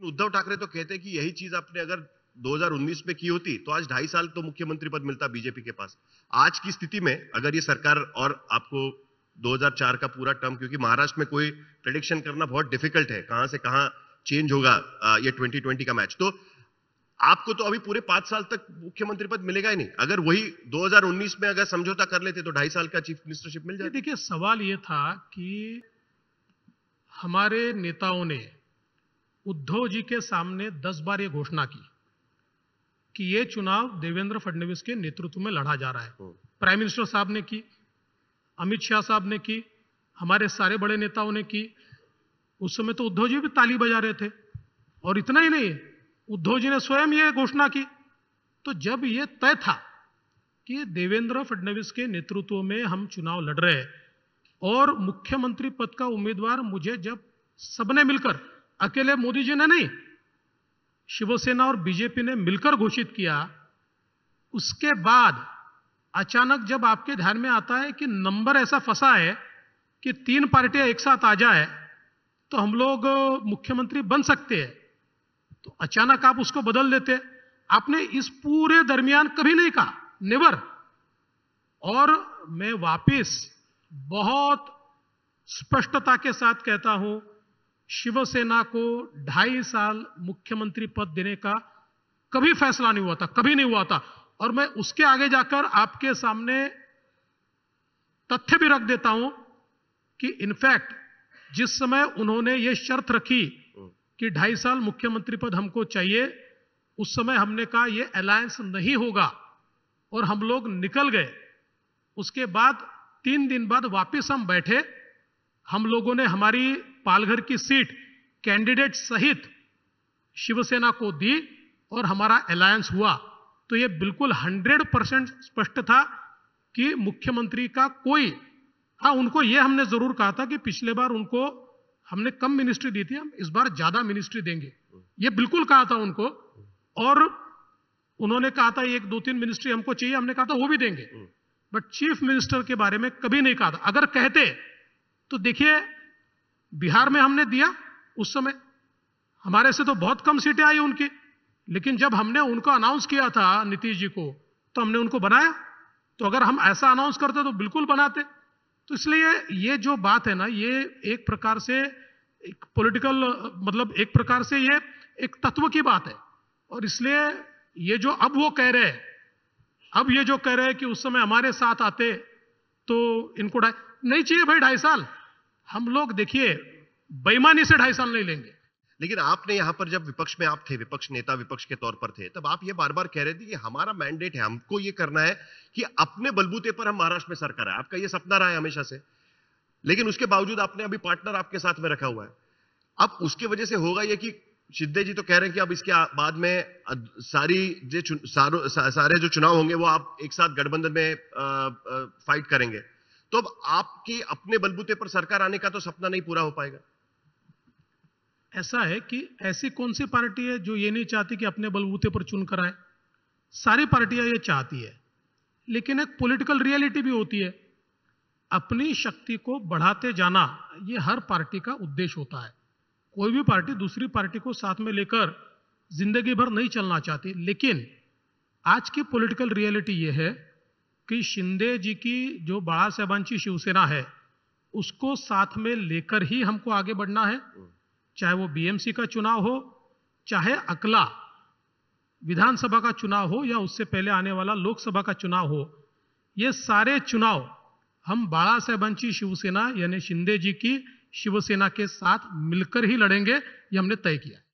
तो उद्धव ठाकरे तो कहते हैं कि यही चीज आपने अगर 2019 में की होती तो आज ढाई साल तो मुख्यमंत्री पद मिलता बीजेपी के पास आज की स्थिति में अगर ये सरकार और आपको 2004 का पूरा टर्म क्योंकि महाराष्ट्र में कोई प्रडिक्शन करना बहुत डिफिकल्ट है कहां से कहां चेंज होगा ये 2020 का मैच तो आपको तो अभी पूरे पांच साल तक मुख्यमंत्री पद मिलेगा ही नहीं अगर वही 2019 में अगर समझौता कर लेते तो ढाई साल का चीफ मिनिस्टरशिप मिल जाए देखिए सवाल ये था कि हमारे नेताओं ने उद्धव जी के सामने दस बार ये घोषणा की कि ये चुनाव देवेंद्र फडणवीस के नेतृत्व में लड़ा जा रहा है प्राइम हम्म। मिनिस्टर साहब ने की अमित शाह साहब ने की हमारे सारे बड़े नेताओं ने की उस समय तो उद्धव जी भी ताली बजा रहे थे और इतना ही नहीं उद्धव जी ने स्वयं यह घोषणा की तो जब यह तय था कि देवेंद्र फडणवीस के नेतृत्व में हम चुनाव लड़ रहे हैं और मुख्यमंत्री पद का उम्मीदवार मुझे जब सबने मिलकर अकेले मोदी जी ने नहीं शिवसेना और बीजेपी ने मिलकर घोषित किया उसके बाद अचानक जब आपके ध्यान में आता है कि नंबर ऐसा फंसा है कि तीन पार्टियां एक साथ आ जाए तो हम लोग मुख्यमंत्री बन सकते हैं तो अचानक आप उसको बदल देते आपने इस पूरे दरमियान कभी नहीं कहा नेवर और मैं वापिस बहुत स्पष्टता के साथ कहता हूं शिवसेना को ढाई साल मुख्यमंत्री पद देने का कभी फैसला नहीं हुआ था कभी नहीं हुआ था और मैं उसके आगे जाकर आपके सामने तथ्य भी रख देता हूं कि इनफैक्ट जिस समय उन्होंने ये शर्त रखी कि ढाई साल मुख्यमंत्री पद हमको चाहिए उस समय हमने कहा यह अलायंस नहीं होगा और हम लोग निकल गए उसके बाद तीन दिन बाद वापस हम बैठे हम लोगों ने हमारी पालघर की सीट कैंडिडेट सहित शिवसेना को दी और हमारा अलायंस हुआ तो ये बिल्कुल 100 परसेंट स्पष्ट था कि मुख्यमंत्री का कोई हाँ उनको ये हमने जरूर कहा था कि पिछले बार उनको हमने कम मिनिस्ट्री दी थी हम इस बार ज्यादा मिनिस्ट्री देंगे ये बिल्कुल कहा था उनको और उन्होंने कहा था एक दो तीन मिनिस्ट्री हमको चाहिए हमने कहा था वो भी देंगे बट चीफ मिनिस्टर के बारे में कभी नहीं कहा था अगर कहते तो देखिए बिहार में हमने दिया उस समय हमारे से तो बहुत कम सीटें आई उनकी लेकिन जब हमने उनको अनाउंस किया था नीतीश जी को तो हमने उनको बनाया तो अगर हम ऐसा अनाउंस करते तो बिल्कुल बनाते तो इसलिए ये जो बात है ना ये एक प्रकार से एक पॉलिटिकल मतलब एक प्रकार से ये एक तत्व की बात है और इसलिए ये जो अब वो कह रहे हैं अब ये जो कह रहे हैं कि उस समय हमारे साथ आते तो इनको नहीं चाहिए भाई ढाई साल हम लोग देखिए बेईमानी से ढाई साल नहीं लेंगे लेकिन आपने यहाँ पर जब विपक्ष में आप थे विपक्ष नेता विपक्ष के तौर पर थे तब आप ये बार बार कह रहे थे कि हमारा मैंडेट है हमको ये करना है कि अपने बलबूते पर हम महाराष्ट्र में सरकार है आपका ये सपना रहा है हमेशा से लेकिन उसके बावजूद आपने अभी पार्टनर आपके साथ में रखा हुआ है अब उसके वजह से होगा ये कि शिद्दे जी तो कह रहे हैं कि अब इसके बाद में सारी जो सारे जो चुनाव होंगे वो आप एक साथ गठबंधन में आ, आ, फाइट करेंगे तो अब आपके अपने बलबूते पर सरकार आने का तो सपना नहीं पूरा हो पाएगा ऐसा है कि ऐसी कौन सी पार्टी है जो ये नहीं चाहती कि अपने बलबूते पर चुन कर आए सारी पार्टियां ये चाहती है लेकिन एक पॉलिटिकल रियलिटी भी होती है अपनी शक्ति को बढ़ाते जाना ये हर पार्टी का उद्देश्य होता है कोई भी पार्टी दूसरी पार्टी को साथ में लेकर जिंदगी भर नहीं चलना चाहती लेकिन आज की पॉलिटिकल रियलिटी ये है कि शिंदे जी की जो बड़ा साहबांची शिवसेना है उसको साथ में लेकर ही हमको आगे बढ़ना है चाहे वो बीएमसी का चुनाव हो चाहे अकला विधानसभा का चुनाव हो या उससे पहले आने वाला लोकसभा का चुनाव हो ये सारे चुनाव हम बाड़ा साहबांची शिवसेना यानी शिंदे जी की शिवसेना के साथ मिलकर ही लड़ेंगे ये हमने तय किया